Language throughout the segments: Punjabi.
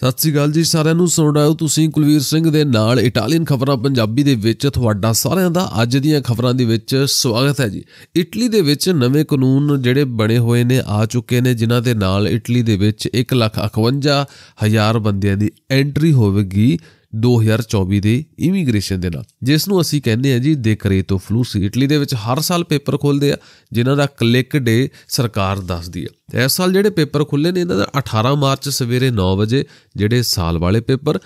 ਸਤਿ ਸ੍ਰੀ ਅਕਾਲ ਜੀ ਸਾਰਿਆਂ ਨੂੰ ਸੁਣ ਰਹੇ ਹੋ ਤੁਸੀਂ ਕੁਲਵੀਰ ਸਿੰਘ ਦੇ ਨਾਲ ਇਟਾਲੀਅਨ ਖਬਰਾਂ ਪੰਜਾਬੀ ਦੇ ਵਿੱਚ ਤੁਹਾਡਾ ਸਾਰਿਆਂ ਦਾ ਅੱਜ ਦੀਆਂ ਖਬਰਾਂ ਦੇ ਵਿੱਚ ਸਵਾਗਤ ਹੈ ਜੀ ਇਟਲੀ ਦੇ ਵਿੱਚ ਨਵੇਂ ਕਾਨੂੰਨ ਜਿਹੜੇ ਬਣੇ ਹੋਏ ਨੇ ਆ ਚੁੱਕੇ ਨੇ ਜਿਨ੍ਹਾਂ ਦੇ ਨਾਲ ਇਟਲੀ ਦੇ ਵਿੱਚ 1,51,000 ਬੰਦਿਆਂ ਦੀ ਐਂਟਰੀ ਹੋਵੇਗੀ 2024 ਦੇ ਇਮੀਗ੍ਰੇਸ਼ਨ ਦੇ ਨਾਲ ਜਿਸ ਨੂੰ ਅਸੀਂ ਕਹਿੰਦੇ ਆ ਜੀ ਤੋਂ ਫਲੂਸੀ ਇਟਲੀ ਦੇ ਵਿੱਚ ਹਰ ਸਾਲ ਪੇਪਰ ਖੋਲਦੇ ਆ ਜਿਨ੍ਹਾਂ ਦਾ ਕਲਿੱਕ ਡੇ ਸਰਕਾਰ ਦੱਸਦੀ ਆ ਤੇ ਇਸ ਸਾਲ ਜਿਹੜੇ ਪੇਪਰ ਖੁੱਲੇ ਨੇ ਇਹਨਾਂ ਦਾ 18 ਮਾਰਚ ਸਵੇਰੇ 9 ਵਜੇ ਜਿਹੜੇ ਸਾਲ ਵਾਲੇ ਪੇਪਰ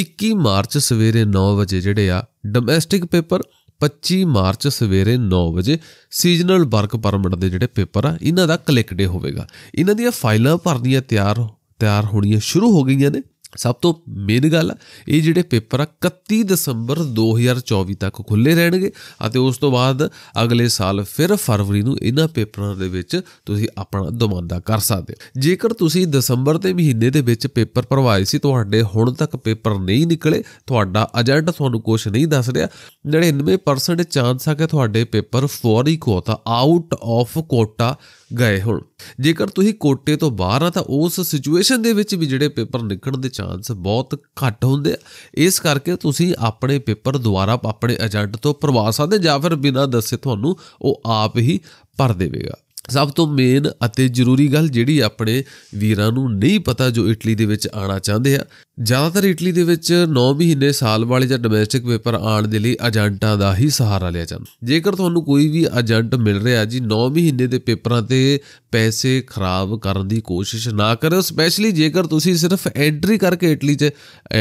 21 ਮਾਰਚ ਸਵੇਰੇ 9 ਵਜੇ ਜਿਹੜੇ ਆ ਡੋਮੈਸਟਿਕ ਪੇਪਰ 25 ਮਾਰਚ ਸਵੇਰੇ 9 ਵਜੇ ਸੀਜ਼ਨਲ ਵਰਕ ਪਰਮਿਟ ਦੇ ਜਿਹੜੇ ਪੇਪਰ ਆ ਇਹਨਾਂ ਦਾ ਕਲਿੱਕ ਡੇ ਹੋਵੇਗਾ ਇਹਨਾਂ ਦੀਆਂ ਫਾਈਲਾਂ ਭਰਨੀਆਂ ਤਿਆਰ ਤਿਆਰ ਹੋਣੀਆਂ ਸ਼ੁਰੂ ਹੋ ਗਈਆਂ ਨੇ ਸਭ ਤੋਂ ਮੇਨ ਗੱਲ ਇਹ ਜਿਹੜੇ ਪੇਪਰ ਆ 31 ਦਸੰਬਰ 2024 ਤੱਕ ਖੁੱਲੇ ਰਹਿਣਗੇ ਅਤੇ ਉਸ ਤੋਂ ਬਾਅਦ ਅਗਲੇ ਸਾਲ ਫਿਰ ਫਰਵਰੀ ਨੂੰ ਇਹਨਾਂ ਪੇਪਰਾਂ ਦੇ ਵਿੱਚ ਤੁਸੀਂ ਆਪਣਾ ਦਮਾਂਦਾ ਕਰ ਸਕਦੇ ਹੋ ਜੇਕਰ ਤੁਸੀਂ ਦਸੰਬਰ ਦੇ ਮਹੀਨੇ ਦੇ ਵਿੱਚ ਪੇਪਰ ਭਰਵਾਏ ਸੀ ਤੁਹਾਡੇ ਹੁਣ ਤੱਕ ਪੇਪਰ ਨਹੀਂ ਨਿਕਲੇ ਤੁਹਾਡਾ ਏਜੰਟ ਤੁਹਾਨੂੰ ਕੁਝ ਨਹੀਂ ਦੱਸ ਰਿਹਾ 99% ਚਾਂਸ ਆ ਕਿ ਤੁਹਾਡੇ ਪੇਪਰ ਫੌਰੀ ਕੋਤਾ ਆਊਟ ਆਫ ਕੋਟਾ ਗਏ ਹੁਣ ਜੇਕਰ ਤੁਸੀਂ ਕੋਟੇ ਤੋਂ ਬਾਹਰ ਆ ਤਾਂ ਉਸ ਸਿਚੁਏਸ਼ਨ ਦੇ ਵਿੱਚ ਵੀ ਜਿਹੜੇ ਪੇਪਰ ਨਿਕਲਣ ਦੇ ਚਾਂਸ ਬਹੁਤ ਘੱਟ ਹੁੰਦੇ ਆ ਇਸ ਕਰਕੇ ਤੁਸੀਂ ਆਪਣੇ ਪੇਪਰ ਦੁਆਰਾ ਆਪਣੇ ਏਜੰਟ ਤੋਂ ਪ੍ਰਵਾ ਸਕਦੇ ਜਾਂ ਫਿਰ ਬਿਨਾਂ ਦੱਸੇ ਤੁਹਾਨੂੰ ਉਹ ਆਪ ਹੀ ਭਰ ਦੇਵੇਗਾ ਸਭ ਤੋਂ ਮੇਨ ਅਤੇ ਜ਼ਰੂਰੀ ਗੱਲ ਜਿਹੜੀ ਆਪਣੇ ਵੀਰਾਂ ਨੂੰ ਨਹੀਂ ਪਤਾ ਜੋ ਇਟਲੀ ਦੇ ਵਿੱਚ ਆਣਾ ਚਾਹੁੰਦੇ ਆ ਜ਼ਿਆਦਾਤਰ ਇਟਲੀ ਦੇ ਵਿੱਚ 9 ਮਹੀਨੇ ਸਾਲ ਵਾਲੇ ਜਾਂ ਡੋਮੈਸਟਿਕ ਪੇਪਰ ਆਣ ਦੇ ਲਈ ਏਜੰਟਾਂ ਦਾ ਹੀ ਸਹਾਰਾ ਲਿਆ ਜਾਂਦਾ ਜੇਕਰ ਤੁਹਾਨੂੰ ਕੋਈ ਵੀ ਏਜੰਟ ਮਿਲ ਰਿਹਾ ਜੀ 9 ਮਹੀਨੇ ਦੇ ਪੇਪਰਾਂ ਤੇ ਪੈਸੇ ਖਰਾਬ ਕਰਨ ਦੀ ਕੋਸ਼ਿਸ਼ ਨਾ ਕਰਿਓ ਸਪੈਸ਼ਲੀ ਜੇਕਰ ਤੁਸੀਂ ਸਿਰਫ ਐਂਟਰੀ ਕਰਕੇ ਇਟਲੀ 'ਚ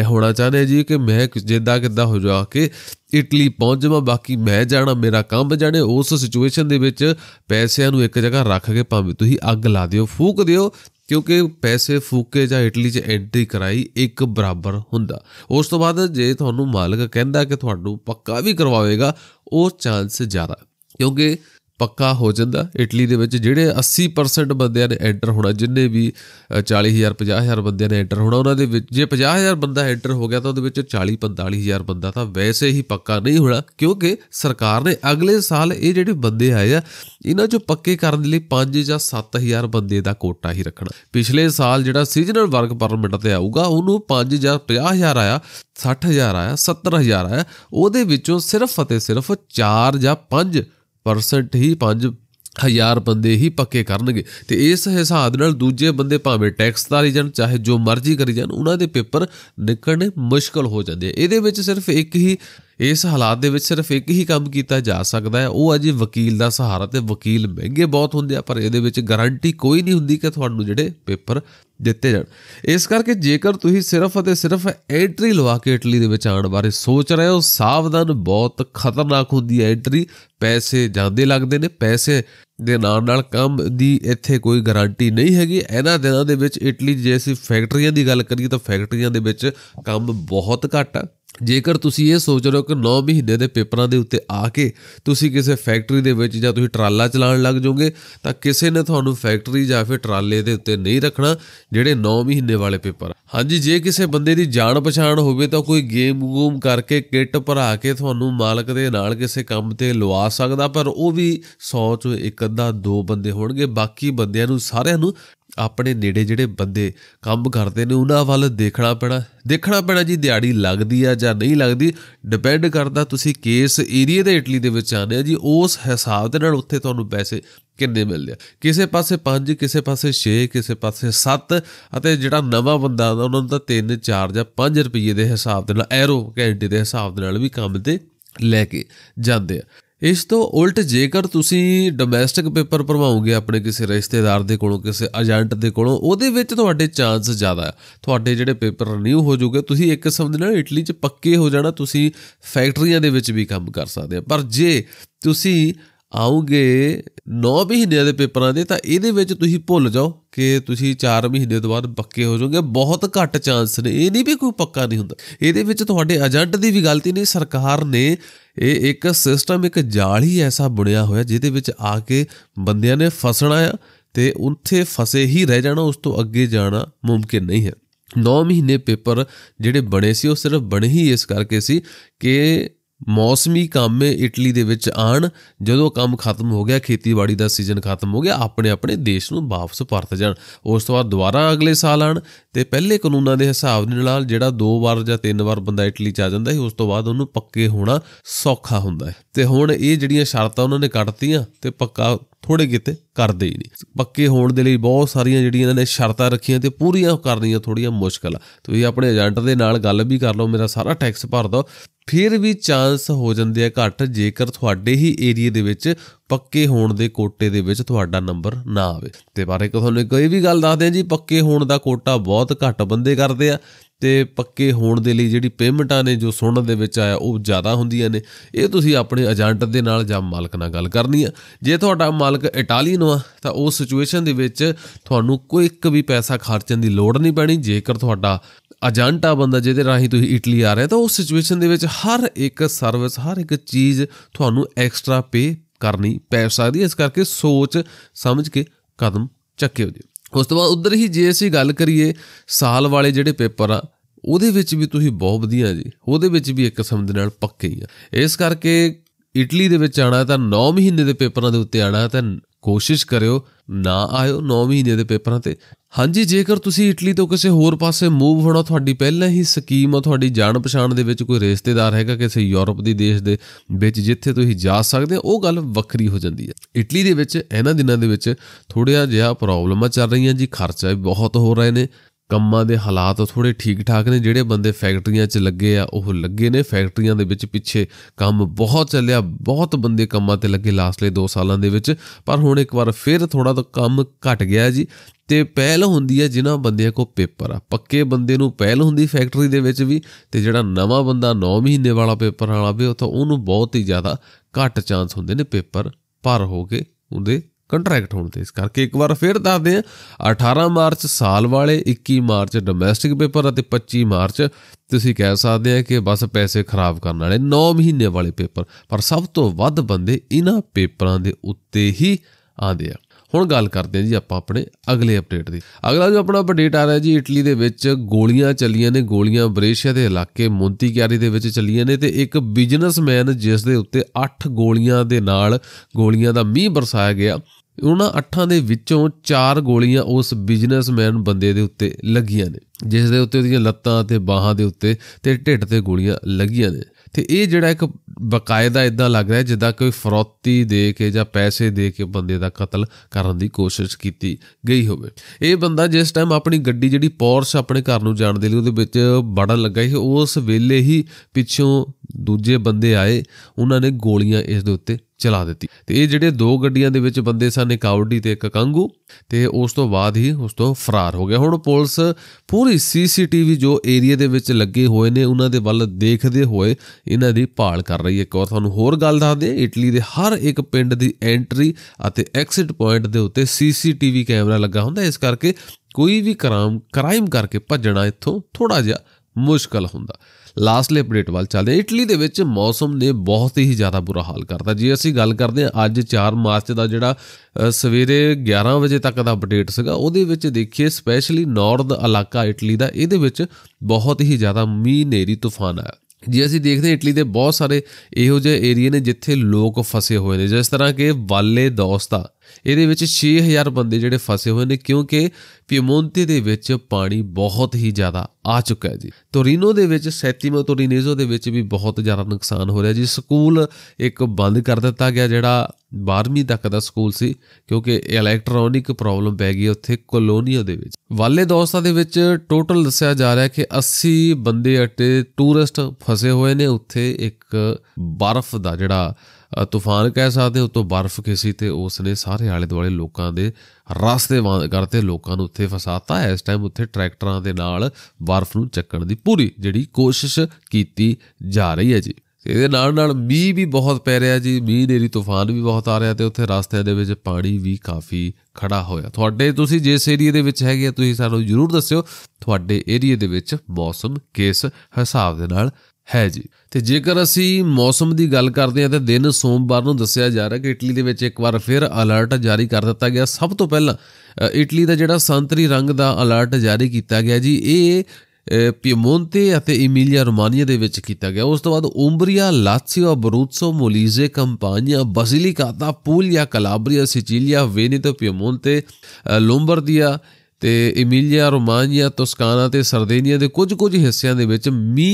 ਹੋਣਾ ਚਾਹੁੰਦੇ ਜੀ ਕਿ ਮੈਂ ਜਿੱਦਾਂ ਕਿੱਦਾਂ ਹੋ ਜਾ ਕੇ ਇਟਲੀ ਪਹੁੰਚ ਜਾਵਾਂ ਬਾਕੀ ਮੈਂ ਜਾਣਾ ਮੇਰਾ ਕੰਮ ਜਾਣੇ ਉਸ ਸਿਚੁਏਸ਼ਨ ਦੇ ਵਿੱਚ ਪੈਸਿਆਂ ਨੂੰ ਇੱਕ ਜਗ੍ਹਾ ਰੱਖ ਕੇ ਭਾਵੇਂ ਤੁਸੀਂ ਅੱਗ ਲਾ ਦਿਓ ਫੂਕ ਦਿਓ ਕਿਉਂਕਿ ਪੈਸੇ ਫੂਕੇ ਜਾਂ ਇਟਲੀ 'ਚ ਐਂਟਰੀ ਕਰਾਈ ਇੱਕ ਬਰਾਬਰ ਹੁੰਦਾ ਉਸ ਤੋਂ ਬਾਅਦ ਜੇ ਤੁਹਾਨੂੰ ਮਾਲਕ ਕਹਿੰਦਾ ਕਿ ਤੁਹਾਨੂੰ ਪੱਕਾ ਵੀ ਕਰਵਾਵੇਗਾ ਉਹ ਚਾਂਸ ਜ਼ਿਆਦਾ ਕਿਉਂਕਿ ਪੱਕਾ ਹੋ ਜਾਂਦਾ ਇਟਲੀ ਦੇ ਵਿੱਚ ਜਿਹੜੇ 80% ਬੰਦਿਆਂ ਨੇ ਐਂਟਰ ਹੋਣਾ ਜਿੰਨੇ ਵੀ 40000 50000 ਬੰਦਿਆਂ ਨੇ ਐਂਟਰ ਹੋਣਾ ਉਹਨਾਂ ਦੇ ਵਿੱਚ ਜੇ 50000 ਬੰਦਾ ਐਂਟਰ ਹੋ ਗਿਆ ਤਾਂ ਉਹਦੇ ਵਿੱਚ 40 45000 ਬੰਦਾ ਤਾਂ ਵੈਸੇ ਹੀ ਪੱਕਾ ਨਹੀਂ ਹੋਣਾ ਕਿਉਂਕਿ ਸਰਕਾਰ ਨੇ ਅਗਲੇ ਸਾਲ ਇਹ ਜਿਹੜੇ ਬੰਦੇ ਆਏ ਆ ਇਹਨਾਂ ਚੋਂ ਪੱਕੇ ਕਰਨ ਲਈ 5 ਜਾਂ 7000 ਬੰਦੇ ਦਾ ਕੋਟਾ ਹੀ ਰੱਖਣਾ ਪਿਛਲੇ ਸਾਲ ਜਿਹੜਾ ਸੀਜ਼ਨਲ ਵਰਕ ਪਰਮਿਟ ਤੇ ਆਊਗਾ ਉਹਨੂੰ 5 ਜਾਂ 50000 ਆਇਆ 60000 ਆਇਆ 70000 ਆਇਆ ਉਹਦੇ ਵਿੱਚੋਂ ਸਿਰਫ ਅਤੇ ਸਿਰਫ 4 ਜਾਂ 5 ਹੀ 5000 ਬੰਦੇ ਹੀ ਪੱਕੇ ਕਰਨਗੇ ਤੇ ਇਸ ਹਿਸਾਬ ਨਾਲ ਦੂਜੇ ਬੰਦੇ ਭਾਵੇਂ ਟੈਕਸ ਦਾ ਜਾਣ ਚਾਹੇ ਜੋ ਮਰਜ਼ੀ ਕਰੀ ਜਾਣ ਉਹਨਾਂ ਦੇ ਪੇਪਰ ਨਿਕਲਣੇ ਮੁਸ਼ਕਲ ਹੋ ਜਾਂਦੇ ਆ ਇਹਦੇ ਵਿੱਚ ਸਿਰਫ ਇੱਕ ਹੀ ਇਸ ਹਾਲਾਤ ਦੇ ਵਿੱਚ ਸਿਰਫ ਇੱਕ ਹੀ ਕੰਮ ਕੀਤਾ ਜਾ ਸਕਦਾ ਹੈ ਉਹ ਅਜੇ ਵਕੀਲ ਦਾ ਸਹਾਰਾ ਤੇ ਵਕੀਲ ਮਹਿੰਗੇ ਬਹੁਤ ਹੁੰਦੇ ਆ ਪਰ ਇਹਦੇ ਵਿੱਚ ਗਾਰੰਟੀ ਕੋਈ ਨਹੀਂ ਹੁੰਦੀ ਕਿ ਤੁਹਾਨੂੰ ਜਿਹੜੇ ਪੇਪਰ ਦਿੱਤੇ ਜਾਣ ਇਸ ਕਰਕੇ ਜੇਕਰ ਤੁਸੀਂ ਸਿਰਫ ਅਤੇ ਸਿਰਫ ਐਂਟਰੀ ਲਵਾ ਕੇ ਇਟਲੀ ਦੇ ਵਿੱਚ ਆਉਣ ਬਾਰੇ ਸੋਚ ਰਹੇ ਹੋ ਸਾਵਧਾਨ ਬਹੁਤ ਖਤਰਨਾਕ ਹੁੰਦੀ ਹੈ ਐਂਟਰੀ ਪੈਸੇ ਜਾਂਦੇ ਲੱਗਦੇ ਨੇ ਪੈਸੇ ਦੇ ਨਾਲ ਨਾਲ ਕੰਮ ਦੀ ਇੱਥੇ ਕੋਈ ਗਾਰੰਟੀ ਨਹੀਂ ਹੈਗੀ ਇਹਨਾਂ ਦਿਨਾਂ ਦੇ ਵਿੱਚ ਇਟਲੀ ਜੇ ਅਸੀਂ ਫੈਕਟਰੀਆਂ ਦੀ ਗੱਲ ਕਰੀਏ ਤਾਂ ਫੈਕਟਰੀਆਂ ਦੇ ਵਿੱਚ ਕੰਮ ਬਹੁਤ ਘੱਟ ਹੈ ਜੇਕਰ ਤੁਸੀਂ ਇਹ ਸੋਚ ਰਹੇ ਹੋ ਕਿ 9 ਮਹੀਨੇ ਦੇ ਪੇਪਰਾਂ ਦੇ ਉੱਤੇ ਆ ਕੇ ਤੁਸੀਂ ਕਿਸੇ ਫੈਕਟਰੀ ਦੇ ਵਿੱਚ ਜਾਂ ਤੁਸੀਂ ਟਰਾਲਾ ਚਲਾਉਣ ਲੱਗ ਜਾਓਗੇ ਤਾਂ ਕਿਸੇ ਨੇ ਤੁਹਾਨੂੰ ਫੈਕਟਰੀ ਜਾਂ ਫਿਰ ਟਰਾਲੇ ਦੇ ਉੱਤੇ ਨਹੀਂ ਰੱਖਣਾ ਜਿਹੜੇ 9 ਮਹੀਨੇ ਵਾਲੇ ਪੇਪਰ ਹਾਂਜੀ ਜੇ ਕਿਸੇ ਬੰਦੇ ਦੀ ਜਾਣ ਪਛਾਣ ਹੋਵੇ ਤਾਂ ਕੋਈ ਗੇਮ ਗੂਮ ਕਰਕੇ ਕਿੱਟ ਭਰਾ ਕੇ ਤੁਹਾਨੂੰ ਮਾਲਕ ਦੇ ਨਾਲ ਕਿਸੇ ਕੰਮ ਤੇ ਲਵਾ ਸਕਦਾ ਪਰ ਉਹ ਵੀ 100 ਚੋਂ ਇੱਕ ਅੱਧਾ ਦੋ ਬੰਦੇ ਹੋਣਗੇ ਬਾਕੀ ਬੰਦਿਆਂ ਨੂੰ ਸਾਰਿਆਂ ਨੂੰ ਆਪਣੇ ਨੇੜੇ ਜਿਹੜੇ ਬੰਦੇ ਕੰਮ ਕਰਦੇ ਨੇ ਉਹਨਾਂ ਵੱਲ ਦੇਖਣਾ ਪੈਣਾ ਦੇਖਣਾ ਪੈਣਾ ਜੀ ਦਿਹਾੜੀ ਲੱਗਦੀ ਆ ਜਾਂ ਨਹੀਂ ਲੱਗਦੀ ਡਿਪੈਂਡ ਕਰਦਾ ਤੁਸੀਂ ਕੇਸ ਏਰੀਆ ਦੇ ਇਟਲੀ ਦੇ ਵਿੱਚ ਆਨੇ ਆ ਜੀ ਉਸ ਹਿਸਾਬ ਦੇ ਨਾਲ ਉੱਥੇ ਤੁਹਾਨੂੰ ਪੈਸੇ ਕਿੰਨੇ ਮਿਲਦੇ ਆ ਕਿਸੇ ਪਾਸੇ 5 ਕਿਸੇ ਪਾਸੇ 6 ਕਿਸੇ ਪਾਸੇ 7 ਅਤੇ ਜਿਹੜਾ ਨਵਾਂ ਬੰਦਾ ਆਉਂਦਾ ਉਹਨਾਂ ਨੂੰ ਤਾਂ 3 4 ਜਾਂ 5 ਰੁਪਏ ਦੇ ਹਿਸਾਬ ਦੇ ਨਾਲ ਐਰੋ ਘੰਟੇ ਦੇ ਹਿਸਾਬ ਦੇ ਨਾਲ ਵੀ ਕੰਮ ਤੇ ਲੈ ਕੇ ਜਾਂਦੇ ਆ ਇਸ ਤੋਂ ਉਲਟ ਜੇਕਰ ਤੁਸੀਂ ਡੋਮੈਸਟਿਕ ਪੇਪਰ ਭਰਵਾਉਂਗੇ ਆਪਣੇ ਕਿਸੇ ਰਿਸ਼ਤੇਦਾਰ ਦੇ ਕੋਲੋਂ ਕਿਸੇ ਏਜੰਟ ਦੇ ਕੋਲੋਂ ਉਹਦੇ ਵਿੱਚ ਤੁਹਾਡੇ ਚਾਂਸ ਜ਼ਿਆਦਾ ਹੈ ਤੁਹਾਡੇ ਜਿਹੜੇ ਪੇਪਰ ਰਿਨਿਊ ਹੋ ਜੂਗੇ ਤੁਸੀਂ ਇੱਕ ਕਿਸਮ ਦੇ ਨਾਲ ਇਟਲੀ 'ਚ ਪੱਕੇ ਹੋ ਜਾਣਾ ਤੁਸੀਂ ਫੈਕਟਰੀਆਂ ਦੇ ਵਿੱਚ ਵੀ ਕੰਮ ਕਰ ਸਕਦੇ ਆ ਪਰ ਜੇ ਤੁਸੀਂ ਆਉਗੇ 9 ਮਹੀਨਿਆਂ ਦੇ ਪੇਪਰਾਂ ਦੇ ਤਾਂ ਇਹਦੇ ਵਿੱਚ ਤੁਸੀਂ ਭੁੱਲ ਜਾਓ ਕਿ ਤੁਸੀਂ 4 ਮਹੀਨੇ ਤੋਂ ਬਾਅਦ ਪੱਕੇ ਹੋ ਜਾਓਗੇ ਬਹੁਤ ਘੱਟ ਚਾਂਸ ਨੇ ਇਹ ਨਹੀਂ ਵੀ ਕੋਈ ਪੱਕਾ ਨਹੀਂ ਹੁੰਦਾ ਇਹਦੇ ਵਿੱਚ ਤੁਹਾਡੇ ਏਜੰਟ ਦੀ ਵੀ ਗਲਤੀ ਨਹੀਂ ਸਰਕਾਰ ਨੇ ਇਹ ਇੱਕ ਸਿਸਟਮ ਇੱਕ ਜਾਲ ਹੀ ਐਸਾ ਬੁੜਿਆ ਹੋਇਆ ਜਿਹਦੇ ਵਿੱਚ ਆ ਕੇ ਬੰਦਿਆਂ ਨੇ ਫਸਣਾ ਆ ਤੇ ਉੱਥੇ ਫਸੇ ਹੀ ਰਹਿ ਜਾਣਾ ਉਸ ਤੋਂ ਅੱਗੇ ਜਾਣਾ ਮੁਮਕਿਨ ਨਹੀਂ ਹੈ 9 ਮਹੀਨੇ ਪੇਪਰ ਜਿਹੜੇ ਬਣੇ ਸੀ ਉਹ ਸਿਰਫ ਬਣੇ ਹੀ ਇਸ ਕਰਕੇ ਸੀ ਕਿ ਮੌਸਮੀ ਕੰਮ ਇਟਲੀ ਦੇ ਵਿੱਚ ਆਣ ਜਦੋਂ ਕੰਮ ਖਤਮ ਹੋ ਗਿਆ ਖੇਤੀਬਾੜੀ ਦਾ ਸੀਜ਼ਨ ਖਤਮ ਹੋ ਗਿਆ ਆਪਣੇ ਆਪਣੇ ਦੇਸ਼ ਨੂੰ ਵਾਪਸ ਪਰਤ ਜਾਣ ਉਸ ਤੋਂ ਬਾਅਦ ਦੁਬਾਰਾ ਅਗਲੇ ਸਾਲ ਆਣ ਤੇ ਪਹਿਲੇ ਕਾਨੂੰਨਾਂ ਦੇ ਹਿਸਾਬ ਦੇ ਨਾਲ ਜਿਹੜਾ ਦੋ ਵਾਰ ਜਾਂ ਤਿੰਨ ਵਾਰ ਬੰਦਾ ਇਟਲੀ ਚ ਆ ਜਾਂਦਾ ਹੈ ਉਸ ਤੋਂ ਬਾਅਦ ਉਹਨੂੰ ਪੱਕੇ ਹੋਣਾ ਸੌਖਾ ਹੁੰਦਾ ਹੈ ਤੇ ਹੁਣ ਇਹ ਜਿਹੜੀਆਂ ਸ਼ਰਤਾਂ ਉਹਨਾਂ ਨੇ ਕੱਟਤੀਆਂ ਤੇ ਪੱਕਾ ਥੋੜੇ ਕਿਤੇ ਕਰਦੇ ਹੀ ਨਹੀਂ ਪੱਕੇ ਹੋਣ ਦੇ ਲਈ ਬਹੁਤ ਸਾਰੀਆਂ ਜਿਹੜੀਆਂ ਇਹਨਾਂ ਨੇ ਸ਼ਰਤਾਂ ਰੱਖੀਆਂ ਤੇ ਪੂਰੀਆਂ ਕਰਨੀਆਂ ਥੋੜੀਆਂ ਮੁਸ਼ਕਲ ਆ ਤੁਸੀਂ ਆਪਣੇ ਏਜੰਟ ਦੇ ਨਾਲ ਗੱਲ ਵੀ ਕਰ ਲਓ ਮੇਰਾ ਸਾਰਾ ਟੈਕਸ ਭਰ ਦੋ ਫਿਰ ਵੀ ਚਾਂਸ ਹੋ ਜਾਂਦੇ ਆ ਘੱਟ ਜੇਕਰ ਤੁਹਾਡੇ ਹੀ ਏਰੀਆ ਦੇ ਵਿੱਚ ਪੱਕੇ ਹੋਣ ਦੇ ਕੋਟੇ ਦੇ ਵਿੱਚ ਤੁਹਾਡਾ ਨੰਬਰ ਨਾ ਆਵੇ ਤੇ ਬਾਰੇ ਤੁਹਾਨੂੰ ਕੋਈ ਵੀ ਗੱਲ ਦੱਸਦੇ ਆ ਜੀ ਪੱਕੇ ਹੋਣ ਦਾ ਕੋਟਾ ਬਹੁਤ ਘੱਟ ਬੰਦੇ ਕਰਦੇ ਆ ਤੇ ਪੱਕੇ ਹੋਣ ਦੇ ਲਈ ਜਿਹੜੀ ਪੇਮੈਂਟਾਂ ਨੇ ਜੋ ਸੁਣਨ ਦੇ ਵਿੱਚ ਆਇਆ ਉਹ ਜ਼ਿਆਦਾ ਹੁੰਦੀਆਂ ਨੇ ਇਹ ਤੁਸੀਂ ਆਪਣੇ ਏਜੰਟ ਦੇ ਨਾਲ ਜਾਂ ਮਾਲਕ ਨਾਲ ਗੱਲ ਕਰਨੀ ਆ ਜੇ ਤੁਹਾਡਾ ਮਾਲਕ ਇਟਾਲੀਅਨ ਆ ਤਾਂ ਉਸ ਸਿਚੁਏਸ਼ਨ ਦੇ ਵਿੱਚ ਤੁਹਾਨੂੰ ਕੋਈ ਇੱਕ ਵੀ ਪੈਸਾ ਖਰਚਣ ਦੀ ਲੋੜ ਨਹੀਂ ਪੈਣੀ ਜੇਕਰ ਤੁਹਾਡਾ ਏਜੰਟ ਆ ਬੰਦਾ ਜਿਹਦੇ ਰਾਹੀਂ ਤੁਸੀਂ ਇਟਲੀ ਆ ਰਹੇ ਤਾਂ ਉਸ ਸਿਚੁਏਸ਼ਨ ਦੇ ਵਿੱਚ ਹਰ ਇੱਕ ਸਰਵਿਸ ਹਰ ਇੱਕ ਚੀਜ਼ ਤੁਹਾਨੂੰ ਐਕਸਟਰਾ ਪੇ ਕਰਨੀ ਪੈ ਸਕਦੀ ਹੈ ਇਸ ਕਰਕੇ ਸੋਚ ਸਮਝ ਕੇ ਕਦਮ ਚੱਕਿਓ ਜੀ ਉਸ ਤੋਂ ਬਾਅਦ ਉਧਰ ਹੀ ਜੇ ਅਸੀਂ ਗੱਲ ਕਰੀਏ ਸਾਲ ਵਾਲੇ ਜਿਹੜੇ ਪੇਪਰ ਆ ਉਹਦੇ ਵਿੱਚ ਵੀ ਤੁਸੀਂ ਬਹੁਤ ਵਧੀਆ ਜੀ ਉਹਦੇ ਵਿੱਚ ਵੀ ਇੱਕ ਕਿਸਮ ਦੇ ਨਾਲ ਪੱਕੇ ਹੀ ਆ ਇਸ ਕਰਕੇ ਇਟਲੀ ਦੇ ਵਿੱਚ ਆਣਾ ਤਾਂ 9 ਮਹੀਨੇ ਦੇ ਪੇਪਰਾਂ ਦੇ ਉੱਤੇ ਆਣਾ ਤਾਂ ਕੋਸ਼ਿਸ਼ ਕਰਿਓ ਨਾ ਆਇਓ 9 ਮਹੀਨੇ ਦੇ ਪੇਪਰਾਂ ਤੇ ਹਾਂਜੀ ਜੇਕਰ ਤੁਸੀਂ ਇਟਲੀ ਤੋਂ ਕਿਸੇ ਹੋਰ ਪਾਸੇ ਮੂਵ ਹੋਣਾ ਤੁਹਾਡੀ ਪਹਿਲਾਂ ਹੀ ਸਕੀਮ ਆ ਤੁਹਾਡੀ ਜਾਣ ਪਛਾਣ ਦੇ ਵਿੱਚ ਕੋਈ ਰਿਸ਼ਤੇਦਾਰ ਹੈਗਾ ਕਿਸੇ ਯੂਰਪ ਦੀ ਦੇਸ਼ ਦੇ ਵਿੱਚ ਜਿੱਥੇ ਤੁਸੀਂ ਜਾ ਸਕਦੇ ਹੋ ਉਹ ਗੱਲ ਵੱਖਰੀ ਹੋ ਜਾਂਦੀ ਹੈ ਇਟਲੀ ਦੇ ਵਿੱਚ ਇਹਨਾਂ ਦਿਨਾਂ ਦੇ ਵਿੱਚ ਥੋੜਿਆ ਜਿਹਾ ਪ੍ਰੋਬਲਮਾਂ ਚੱਲ ਰਹੀਆਂ ਜੀ ਖਰਚਾ ਵੀ ਬਹੁਤ ਹੋ ਰਹੇ ਨੇ ਕੰਮਾਂ ਦੇ ਹਾਲਾਤ ਥੋੜੇ ਠੀਕ ਠਾਕ ਨੇ ਜਿਹੜੇ ਬੰਦੇ ਫੈਕਟਰੀਆਂ 'ਚ ਲੱਗੇ ਆ ਉਹ ਲੱਗੇ ਨੇ ਫੈਕਟਰੀਆਂ ਦੇ ਵਿੱਚ ਪਿੱਛੇ ਕੰਮ ਬਹੁਤ ਚੱਲਿਆ ਬਹੁਤ ਬੰਦੇ ਕੰਮਾਂ ਤੇ ਲੱਗੇ ਲਾਸਟਲੇ 2 ਸਾਲਾਂ ਦੇ ਵਿੱਚ ਪਰ ਹੁਣ ਇੱਕ ਵਾਰ ਫਿਰ ਥੋੜਾ ਤਾਂ ਕੰਮ ਘਟ ਗਿਆ ਜੀ ਤੇ ਪਹਿਲ ਹੁੰਦੀ ਹੈ ਜਿਨ੍ਹਾਂ ਬੰਦਿਆਂ ਕੋ ਪੇਪਰ ਆ ਪੱਕੇ ਬੰਦੇ ਨੂੰ ਪਹਿਲ ਹੁੰਦੀ ਫੈਕਟਰੀ ਦੇ ਵਿੱਚ ਵੀ ਤੇ ਜਿਹੜਾ ਨਵਾਂ ਬੰਦਾ 9 ਮਹੀਨੇ ਵਾਲਾ ਪੇਪਰ ਵਾਲਾ ਵੀ ਉਹ ਤਾਂ ਉਹਨੂੰ ਬਹੁਤ ਹੀ ਜ਼ਿਆਦਾ ਘੱਟ ਚਾਂਸ ਹੁੰਦੇ ਨੇ ਪੇਪਰ ਪਰ ਹੋ ਕੇ ਉਹਦੇ ਕੰਟਰੈਕਟ ਹੋਣ ਤੇ ਇਸ ਕਰਕੇ ਇੱਕ ਵਾਰ ਫੇਰ ਦੱਸਦੇ ਆ 18 ਮਾਰਚ ਸਾਲ ਵਾਲੇ 21 ਮਾਰਚ ਡੋਮੈਸਟਿਕ ਪੇਪਰ ਅਤੇ 25 ਮਾਰਚ ਤੁਸੀਂ ਕਹਿ ਸਕਦੇ ਆ ਕਿ ਬਸ ਪੈਸੇ ਖਰਾਬ ਕਰਨ ਵਾਲੇ 9 ਮਹੀਨੇ ਵਾਲੇ ਪੇਪਰ ਪਰ ਸਭ ਤੋਂ ਵੱਧ ਬੰਦੇ ਇਹਨਾਂ ਪੇਪਰਾਂ ਦੇ ਉੱਤੇ ਹੀ ਆਂਦੇ ਆ ਹੁਣ ਗੱਲ ਕਰਦੇ ਆ ਜੀ ਆਪਾਂ ਆਪਣੇ ਅਗਲੇ ਅਪਡੇਟ ਦੀ ਅਗਲਾ ਜੋ ਆਪਣਾ ਅਪਡੇਟ ਆ ਰਿਹਾ ਜੀ ਇਟਲੀ ਦੇ ਵਿੱਚ ਗੋਲੀਆਂ ਚੱਲੀਆਂ ਨੇ ਗੋਲੀਆਂ ਬਰੇਸ਼ੀਆ ਦੇ ਇਲਾਕੇ ਕਿਆਰੀ ਦੇ ਵਿੱਚ ਚੱਲੀਆਂ ਨੇ ਤੇ ਇੱਕ ਬਿਜ਼ਨਸਮੈਨ ਜਿਸ ਦੇ ਉੱਤੇ 8 ਗੋਲੀਆਂ ਦੇ ਨਾਲ ਗੋਲੀਆਂ ਦਾ ਮੀਂਹ ਬਰਸਾਇਆ ਗਿਆ ਉਹਨਾਂ ਅੱਠਾਂ ਦੇ ਵਿੱਚੋਂ ਚਾਰ ਗੋਲੀਆਂ ਉਸ ਬਿਜ਼ਨਸਮੈਨ ਬੰਦੇ ਦੇ ਉੱਤੇ ਲੱਗੀਆਂ ਨੇ ਜਿਸ ਦੇ ਉੱਤੇ ਉਹਦੀਆਂ ਲੱਤਾਂ ਤੇ ਬਾਹਾਂ ਦੇ ਉੱਤੇ ਤੇ ਢਿੱਡ ਤੇ ਗੋਲੀਆਂ ਲੱਗੀਆਂ ਨੇ ਤੇ ਇਹ ਜਿਹੜਾ ਇੱਕ ਬਕਾਇਦਾ ਇਦਾਂ ਲੱਗ ਰਿਹਾ ਜਿੱਦਾਂ ਕੋਈ ਫਰੋਤੀ ਦੇ ਕੇ ਜਾਂ ਪੈਸੇ ਦੇ ਕੇ ਬੰਦੇ ਦਾ ਕਤਲ ਕਰਨ ਦੀ ਕੋਸ਼ਿਸ਼ ਕੀਤੀ ਗਈ ਹੋਵੇ ਇਹ ਬੰਦਾ ਜਿਸ ਟਾਈਮ ਆਪਣੀ ਗੱਡੀ ਜਿਹੜੀ ਪੋਰਸ਼ ਆਪਣੇ ਘਰ ਨੂੰ ਜਾਣ ਦੇ ਲਈ ਉਹਦੇ ਵਿੱਚ ਵੜਨ ਲੱਗਾ ਸੀ ਉਸ ਵੇਲੇ ਹੀ ਪਿੱਛੋਂ ਦੂਜੇ ਬੰਦੇ ਆਏ ਉਹਨਾਂ ਨੇ ਗੋਲੀਆਂ ਇਸ ਦੇ ਉੱਤੇ ਚਲਾ ਦਿੱਤੀ ਤੇ ਇਹ ਜਿਹੜੇ ਦੋ ਗੱਡੀਆਂ ਦੇ ਵਿੱਚ ਬੰਦੇ ਸਨ ਇੱਕ ਆਉਡੀ ਤੇ ਇੱਕ ਕੰਗੂ ਤੇ ਉਸ ਤੋਂ ਬਾਅਦ ਹੀ ਉਸ ਤੋਂ ਫਰਾਰ ਹੋ ਗਿਆ ਹੁਣ ਪੁਲਿਸ ਪੂਰੀ ਸੀਸੀਟੀਵੀ ਜੋ ਏਰੀਆ ਦੇ ਵਿੱਚ ਲੱਗੇ ਹੋਏ ਨੇ ਉਹਨਾਂ ਦੇ ਵੱਲ ਦੇਖਦੇ ਹੋਏ ਇਹਨਾਂ ਦੀ ਭਾਲ ਕਰ ਰਹੀ ਹੈ ਇੱਕ ਹੋਰ ਤੁਹਾਨੂੰ ਹੋਰ ਗੱਲ ਦੱਸ ਦੇ ਇਟਲੀ ਦੇ ਹਰ ਇੱਕ ਪਿੰਡ ਦੀ ਐਂਟਰੀ ਅਤੇ ਐਕਸਿਟ ਪੁਆਇੰਟ ਦੇ ਉੱਤੇ ਸੀਸੀਟੀਵੀ ਕੈਮਰਾ ਲੱਗਾ ਹੁੰਦਾ ਇਸ ਕਰਕੇ ਕੋਈ ਵੀ ਕ੍ਰਾਈਮ ਕ੍ਰਾਈਮ ਕਰਕੇ ਭੱਜਣਾ ਇੱਥੋਂ ਥੋੜਾ ਜਿਹਾ ਮੁਸ਼ਕਲ ਹੁੰਦਾ ਲਾਸਟਲੀ ਅਪਡੇਟ ਵੱਲ ਚੱਲਦੇ ਇਟਲੀ ਦੇ ਵਿੱਚ ਮੌਸਮ ਨੇ ਬਹੁਤ ਹੀ ਜ਼ਿਆਦਾ ਬੁਰਾ ਹਾਲ ਕਰਤਾ ਜੇ ਅਸੀਂ ਗੱਲ ਕਰਦੇ ਹਾਂ ਅੱਜ 4 ਮਾਰਚ ਦਾ ਜਿਹੜਾ ਸਵੇਰੇ 11 ਵਜੇ ਤੱਕ ਦਾ ਅਪਡੇਟ ਸੀਗਾ ਉਹਦੇ ਵਿੱਚ ਦੇਖੀਏ ਸਪੈਸ਼ਲੀ ਨਾਰਥ ਇਲਾਕਾ ਇਟਲੀ ਦਾ ਇਹਦੇ ਵਿੱਚ ਬਹੁਤ ਹੀ ਜ਼ਿਆਦਾ ਮੀਂਹ ਨੇਰੀ ਤੂਫਾਨ ਆਇਆ ਜੇ ਅਸੀਂ ਦੇਖਦੇ ਇਟਲੀ ਦੇ ਬਹੁਤ ਸਾਰੇ ਇਹੋ ਜਿਹੇ ਏਰੀਆ ਨੇ ਜਿੱਥੇ ਲੋਕ ਫਸੇ ਹੋਏ ਨੇ ਜਿਸ ਤਰ੍ਹਾਂ ਕਿ ਵਾਲੇ ਦੋਸਤਾ ਇਹਦੇ ਵਿੱਚ 6000 ਬੰਦੇ ਜਿਹੜੇ ਫਸੇ ਹੋਏ ਨੇ ਕਿਉਂਕਿ ਪੀਮੋਂਤੇ ਦੇ ਵਿੱਚ ਪਾਣੀ ਬਹੁਤ ਹੀ ਜ਼ਿਆਦਾ ਆ ਚੁੱਕਾ ਹੈ ਜੀ ਟੋਰੀਨੋ ਦੇ ਵਿੱਚ ਸੈਤੀਮੋ ਟੋਰੀਨੇਜ਼ੋ ਦੇ ਵਿੱਚ ਵੀ ਬਹੁਤ ਜ਼ਿਆਦਾ ਨੁਕਸਾਨ ਹੋ ਰਿਹਾ ਜੀ ਸਕੂਲ ਇੱਕ ਬੰਦ ਕਰ ਦਿੱਤਾ ਗਿਆ ਜਿਹੜਾ 12ਵੀਂ ਤੱਕ ਦਾ ਸਕੂਲ ਸੀ ਕਿਉਂਕਿ ਇਲੈਕਟ੍ਰੋਨਿਕ ਪ੍ਰੋਬਲਮ ਪੈ ਗਈ ਉੱਥੇ ਕਲੋਨੀਆ ਦੇ ਵਿੱਚ ਵਾਲੇ ਦੋਸਤਾਂ ਦੇ ਵਿੱਚ ਟੋਟਲ ਦੱਸਿਆ ਜਾ ਰਿਹਾ ਕਿ 80 ਬੰਦੇ ਅਤੇ ਟੂਰਿਸਟ ਫਸੇ ਹੋਏ ਨੇ ਉੱਥੇ ਇੱਕ ਬਰਫ਼ ਦਾ ਜਿਹੜਾ ਤੂਫਾਨ ਕਹਿ ਸਕਦੇ ਉਤੋਂ ਬਰਫ਼ ਖਿਸੀ ਤੇ ਉਸ ਨੇ ਸਾਰੇ ਆਲੇ ਦੁਆਲੇ ਲੋਕਾਂ ਦੇ ਰਸਤੇ ਬੰਦ ਕਰਤੇ ਲੋਕਾਂ ਨੂੰ ਉੱਥੇ ਫਸਾਤਾ ਇਸ ਟਾਈਮ ਉੱਥੇ ਟਰੈਕਟਰਾਂ ਦੇ ਨਾਲ ਬਰਫ਼ ਨੂੰ ਚੱਕਣ ਦੀ ਪੂਰੀ ਜਿਹੜੀ ਕੋਸ਼ਿਸ਼ ਕੀਤੀ ਜਾ ਰਹੀ ਹੈ ਜੀ ਇਹਦੇ ਨਾਲ ਨਾਲ ਮੀਂਹ ਵੀ ਬਹੁਤ ਪੈ ਰਿਹਾ ਜੀ ਮੀਂਹ ਰੀ ਤੂਫਾਨ ਵੀ ਬਹੁਤ ਆ ਰਿਹਾ ਤੇ ਉੱਥੇ ਰਸਤੇ ਦੇ ਵਿੱਚ ਪਾਣੀ ਵੀ ਕਾਫੀ ਖੜਾ ਹੋਇਆ ਤੁਹਾਡੇ ਤੁਸੀਂ ਜਿਸ ਏਰੀਆ ਦੇ ਵਿੱਚ ਹੈਗੇ ਤੁਸੀਂ ਸਾਨੂੰ ਜਰੂਰ ਦੱਸਿਓ ਤੁਹਾਡੇ ਏਰੀਆ ਦੇ ਵਿੱਚ ਮੌਸਮ ਕਿਸ ਹਿਸਾਬ ਦੇ ਨਾਲ ਹੈ ਜੀ ਤੇ ਜੇਕਰ ਅਸੀਂ ਮੌਸਮ ਦੀ ਗੱਲ ਕਰਦੇ ਹਾਂ ਤੇ ਦਿਨ ਸੋਮਵਾਰ ਨੂੰ ਦੱਸਿਆ ਜਾ ਰਿਹਾ ਕਿ ਇਟਲੀ ਦੇ ਵਿੱਚ ਇੱਕ ਵਾਰ ਫਿਰ ਅਲਰਟ ਜਾਰੀ ਕਰ ਦਿੱਤਾ ਗਿਆ ਸਭ ਤੋਂ ਪਹਿਲਾਂ ਇਟਲੀ ਦਾ ਜਿਹੜਾ ਸੰਤਰੀ ਰੰਗ ਦਾ ਅਲਰਟ ਜਾਰੀ ਕੀਤਾ ਗਿਆ ਜੀ ਇਹ ਪੀਮੋਂਤੇ ਅਤੇ ਇਮੀਲੀਆ ਰੋਮਾਨੀਆ ਦੇ ਵਿੱਚ ਕੀਤਾ ਗਿਆ ਉਸ ਤੋਂ ਬਾਅਦ ਉੰਬਰੀਆ ਲਾਤਸੀਓ ਬਰੂਤਸੋ ਮੋਲੀਜ਼ੇ ਕੰਪਾਨੀਆ ਦਾ ਪੂਲੀਆ ਕਲਾਬਰੀਆ ਸਿਚੀਲੀਆ ਵੇਨੇਟੋ ਪੀਮੋਂਤੇ ਲੋਂਬਰਦੀਆ ਤੇ ਇਮੀਲੀਆ ਰੋਮਾਨੀਆ ਤੋਸਕਾਨਾ ਤੇ ਸਰਦੇਨੀਆ ਦੇ ਕੁਝ-ਕੁਝ ਹਿੱਸਿਆਂ ਦੇ ਵਿੱਚ ਮੀ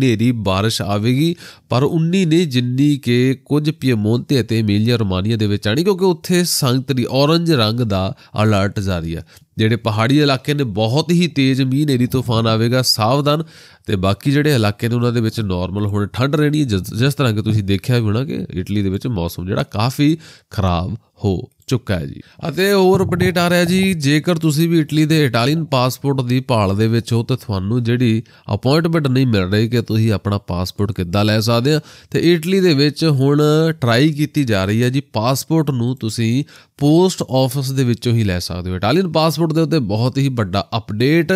ਨੇਰੀ بارش ਆਵੇਗੀ ਪਰ 19 ਨਹੀਂ ਜਿੰਨੀ ਕਿ ਕੁਝ ਪੀਮੋਂਤੇ ਅਤੇ ਮੇਲੀਆ ਰੋਮਾਨੀਆ ਦੇ ਵਿੱਚ ਆਣੀ ਕਿਉਂਕਿ ਉੱਥੇ ਸੰਤਰੀ ਔਰੰਜ ਰੰਗ ਦਾ ਅਲਰਟ ਜਾਰੀ ਹੈ ਜਿਹੜੇ ਪਹਾੜੀ ਇਲਾਕੇ ਨੇ ਬਹੁਤ ਹੀ ਤੇਜ਼ ਮੀਂਹ ਨੇਰੀ ਤੂਫਾਨ ਆਵੇਗਾ ਸਾਵਧਾਨ ਤੇ ਬਾਕੀ ਜਿਹੜੇ ਇਲਾਕੇ ਨੇ ਉਹਨਾਂ ਦੇ ਵਿੱਚ ਨਾਰਮਲ ਹੁਣ ਠੰਡ ਰਹਿਣੀ ਜਿਸ ਤਰ੍ਹਾਂ ਕਿ ਤੁਸੀਂ ਦੇਖਿਆ ਹੋਣਾ ਕਿ ਇਟਲੀ ਦੇ ਵਿੱਚ ਮੌਸਮ ਜਿਹੜਾ ਕਾਫੀ ਖਰਾਬ ਹੋ ਚੁੱਕਾ ਹੈ ਜੀ ਅਤੇ ਹੋਰ ਅਪਡੇਟ ਆ ਰਿਹਾ ਜੀ ਜੇਕਰ ਤੁਸੀਂ ਵੀ ਇਟਲੀ ਦੇ ਇਟਾਲੀਅਨ ਪਾਸਪੋਰਟ ਦੀ ਭਾਲ ਦੇ ਵਿੱਚ ਹੋ ਤੇ ਤੁਹਾਨੂੰ ਜਿਹੜੀ ਅਪਾਇੰਟਮੈਂਟ ਨਹੀਂ ਮਿਲ ਰਹੀ ਕਿ ਤੁਸੀਂ ਆਪਣਾ ਪਾਸਪੋਰਟ ਕਿੱਦਾਂ ਲੈ ਸਕਦੇ ਆ ਤੇ ਇਟਲੀ ਦੇ ਵਿੱਚ ਹੁਣ ਟਰਾਈ ਕੀਤੀ ਜਾ ਰਹੀ ਹੈ ਜੀ ਪਾਸਪੋਰਟ ਨੂੰ ਤੁਸੀਂ ਪੋਸਟ ਆਫਿਸ ਦੇ ਵਿੱਚੋਂ ਹੀ ਲੈ ਸਕਦੇ ਹੋ ਇਟਾਲੀਅਨ ਪਾਸਪੋਰਟ ਦੇ ਉੱਤੇ ਬਹੁਤ ਹੀ ਵੱਡਾ ਅਪਡੇਟ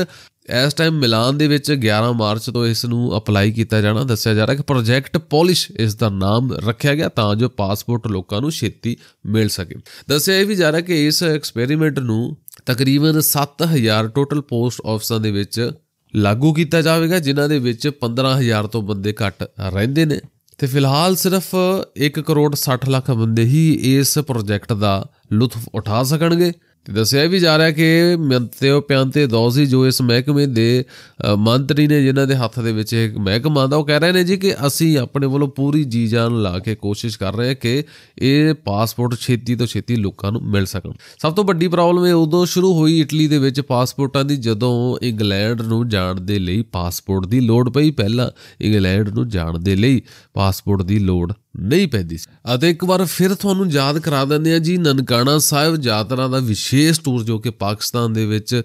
ਇਸ ਟਾਈਮ ਮਿਲਾਨ ਦੇ ਵਿੱਚ 11 ਮਾਰਚ ਤੋਂ ਇਸ ਨੂੰ ਅਪਲਾਈ ਕੀਤਾ ਜਾਣਾ ਦੱਸਿਆ ਜਾ ਰਿਹਾ ਕਿ ਪ੍ਰੋਜੈਕਟ ਪੋਲਿਸ਼ ਇਸ ਦਾ ਨਾਮ ਰੱਖਿਆ ਗਿਆ ਤਾਂ ਜੋ ਪਾਸਪੋਰਟ ਲੋਕਾਂ ਨੂੰ ਛੇਤੀ ਮਿਲ ਸਕੇ ਦੱਸਿਆ ਇਹ ਵੀ ਜਾ ਰਿਹਾ ਕਿ ਇਸ ਐਕਸਪੈਰੀਮੈਂਟ ਨੂੰ ਤਕਰੀਬਨ 7000 ਟੋਟਲ ਪੋਸਟ ਆਫਸਾਂ ਦੇ ਵਿੱਚ ਲਾਗੂ ਕੀਤਾ ਜਾਵੇਗਾ ਜਿਨ੍ਹਾਂ ਦੇ ਵਿੱਚ 15000 ਤੋਂ ਬੰਦੇ ਘੱਟ ਰਹਿੰਦੇ ਨੇ ਤੇ ਫਿਲਹਾਲ ਸਿਰਫ 1 ਕਰੋੜ 60 ਲੱਖ ਬੰਦੇ ਹੀ ਇਸ ਪ੍ਰੋਜੈਕਟ ਦਾ ਲੁਤਫ ਉਠਾ ਸਕਣਗੇ ਤੇ ਦੱਸਿਆ ਵੀ ਜਾ ਰਿਹਾ ਕਿ ਮੰਤਿਓ ਪਿਆੰਤੇ ਦੌਸੀ ਜੋ ਇਸ ਮਹਿਕਮੇ ਦੇ ਮੰਤਰੀ ਨੇ ਜਿਨ੍ਹਾਂ ਦੇ ਹੱਥ ਦੇ ਵਿੱਚ ਇਹ ਮਹਿਕਮਾ ਦਾ ਉਹ ਕਹਿ ਰਹੇ ਨੇ ਜੀ ਕਿ ਅਸੀਂ ਆਪਣੇ ਵੱਲੋਂ ਪੂਰੀ ਜੀ ਜਾਨ ਲਾ ਕੇ ਕੋਸ਼ਿਸ਼ ਕਰ ਰਹੇ ਹਾਂ ਕਿ ਇਹ ਪਾਸਪੋਰਟ ਛੇਤੀ ਤੋਂ ਛੇਤੀ ਲੋਕਾਂ ਨੂੰ ਮਿਲ ਸਕਣ ਸਭ ਤੋਂ ਵੱਡੀ ਪ੍ਰੋਬਲਮ ਇਹ ਉਦੋਂ ਸ਼ੁਰੂ ਹੋਈ ਇਟਲੀ ਦੇ ਵਿੱਚ ਪਾਸਪੋਰਟਾਂ ਦੀ ਜਦੋਂ ਇੰਗਲੈਂਡ ਨੂੰ ਜਾਣ ਦੇ ਲਈ ਪਾਸਪੋਰਟ ਦੀ ਲੋੜ ਪਈ ਪਹਿਲਾਂ ਇੰਗਲੈਂਡ ਨੂੰ ਜਾਣ ਦੇ ਲਈ ਪਾਸਪੋਰਟ ਦੀ ਲੋੜ ਨਹੀਂ ਪੈਂਦੀ ਅਤੇ ਇੱਕ ਵਾਰ ਫਿਰ ਤੁਹਾਨੂੰ ਯਾਦ ਕਰਾ ਦਿੰਦੇ ਆ ਜੀ ਨਨਕਾਣਾ ਸਾਹਿਬ ਯਾਤਰਾ ਦਾ ਵਿਸ਼ੇਸ਼ ਟੂਰ ਜੋ ਕਿ ਪਾਕਿਸਤਾਨ ਦੇ ਵਿੱਚ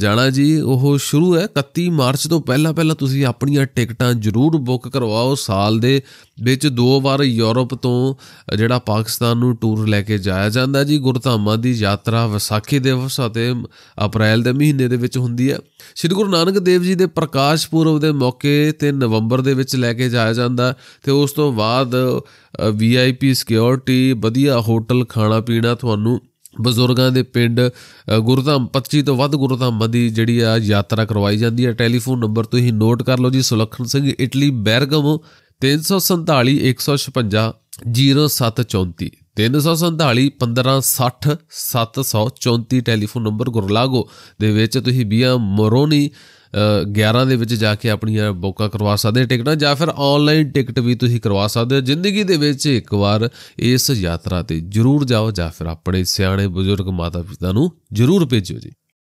ਜਾਣਾ ਜੀ ਉਹ ਸ਼ੁਰੂ ਹੈ 31 ਮਾਰਚ ਤੋਂ ਪਹਿਲਾਂ ਪਹਿਲਾਂ ਤੁਸੀਂ ਆਪਣੀਆਂ ਟਿਕਟਾਂ ਜ਼ਰੂਰ ਬੁੱਕ ਕਰਵਾਓ ਸਾਲ ਦੇ ਵਿੱਚ ਦੋ ਵਾਰ ਯੂਰਪ ਤੋਂ ਜਿਹੜਾ ਪਾਕਿਸਤਾਨ ਨੂੰ ਟੂਰ ਲੈ ਕੇ ਜਾਇਆ ਜਾਂਦਾ ਜੀ ਗੁਰਧਾਮਾਂ ਦੀ ਯਾਤਰਾ ਵਿਸਾਖੀ ਦੇ ਵਸਾ ਅਤੇ ਅਪ੍ਰੈਲ ਦੇ ਮਹੀਨੇ ਦੇ ਵਿੱਚ ਹੁੰਦੀ ਹੈ ਸ੍ਰੀ ਗੁਰੂ ਨਾਨਕ ਦੇਵ ਜੀ ਦੇ ਪ੍ਰਕਾਸ਼ ਪੁਰਬ ਦੇ ਮੌਕੇ ਤੇ ਨਵੰਬਰ ਦੇ ਵਿੱਚ ਲੈ ਕੇ ਜਾਇਆ ਜਾਂਦਾ ਤੇ ਉਸ ਤੋਂ ਬਾਅਦ ਵੀਆਈਪੀ ਸਿਕਿਉਰਿਟੀ ਵਧੀਆ ਹੋਟਲ ਖਾਣਾ ਪੀਣਾ ਤੁਹਾਨੂੰ ਬਜ਼ੁਰਗਾਂ ਦੇ ਪਿੰਡ ਗੁਰਧਾਮ 25 ਤੋਂ ਵੱਧ ਗੁਰਧਾਮ ਦੀ ਜਿਹੜੀ ਆ ਯਾਤਰਾ ਕਰਵਾਈ ਜਾਂਦੀ ਹੈ ਟੈਲੀਫੋਨ ਨੰਬਰ ਤੁਸੀਂ ਨੋਟ ਕਰ ਲਓ ਜੀ Sulakhan Singh Italy Bergamo 347 156 0734 347 1560 734 telephone number Gorlago ਦੇ ਵਿੱਚ ਤੁਸੀਂ ਬੀਆ ਮੋਰੋਨੀ 11 ਦੇ ਵਿੱਚ ਜਾ ਕੇ ਆਪਣੀ ਬੋਕਾ ਕਰਵਾ ਸਕਦੇ ਹੋ ਟਿਕਟਾਂ ਜਾਂ ਫਿਰ ਆਨਲਾਈਨ ਟਿਕਟ ਵੀ ਤੁਸੀਂ ਕਰਵਾ ਸਕਦੇ ਹੋ ਜ਼ਿੰਦਗੀ ਦੇ ਵਿੱਚ ਇੱਕ ਵਾਰ ਇਸ ਯਾਤਰਾ ਤੇ ਜ਼ਰੂਰ ਜਾਓ ਜਾਂ ਫਿਰ ਆਪਣੇ ਸਿਆਣੇ ਬਜ਼ੁਰਗ ਮਾਤਾ ਪਿਤਾ ਨੂੰ ਜ਼ਰੂਰ ਭੇਜੋ ਜੀ